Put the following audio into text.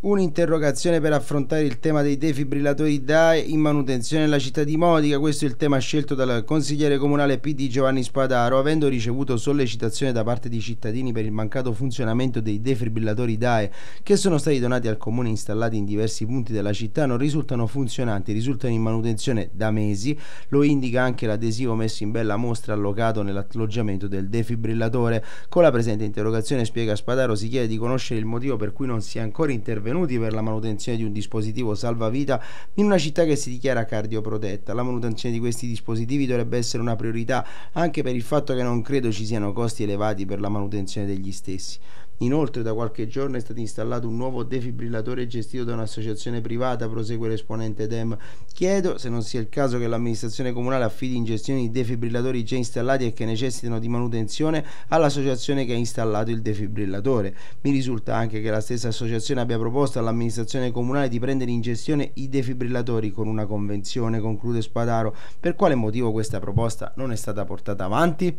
Un'interrogazione per affrontare il tema dei defibrillatori DAE in manutenzione nella città di Modica, questo è il tema scelto dal consigliere comunale PD Giovanni Spadaro, avendo ricevuto sollecitazione da parte di cittadini per il mancato funzionamento dei defibrillatori DAE che sono stati donati al comune installati in diversi punti della città, non risultano funzionanti, risultano in manutenzione da mesi, lo indica anche l'adesivo messo in bella mostra allocato nell'alloggiamento del defibrillatore. Con la presente interrogazione, spiega Spadaro, si chiede di conoscere il motivo per cui non si è ancora intervenuto intervenuti per la manutenzione di un dispositivo salvavita in una città che si dichiara cardioprotetta. La manutenzione di questi dispositivi dovrebbe essere una priorità anche per il fatto che non credo ci siano costi elevati per la manutenzione degli stessi. Inoltre da qualche giorno è stato installato un nuovo defibrillatore gestito da un'associazione privata, prosegue l'esponente Dem. Chiedo se non sia il caso che l'amministrazione comunale affidi in gestione i defibrillatori già installati e che necessitano di manutenzione all'associazione che ha installato il defibrillatore. Mi risulta anche che la stessa associazione abbia proposto all'amministrazione comunale di prendere in gestione i defibrillatori con una convenzione, conclude Spadaro. Per quale motivo questa proposta non è stata portata avanti?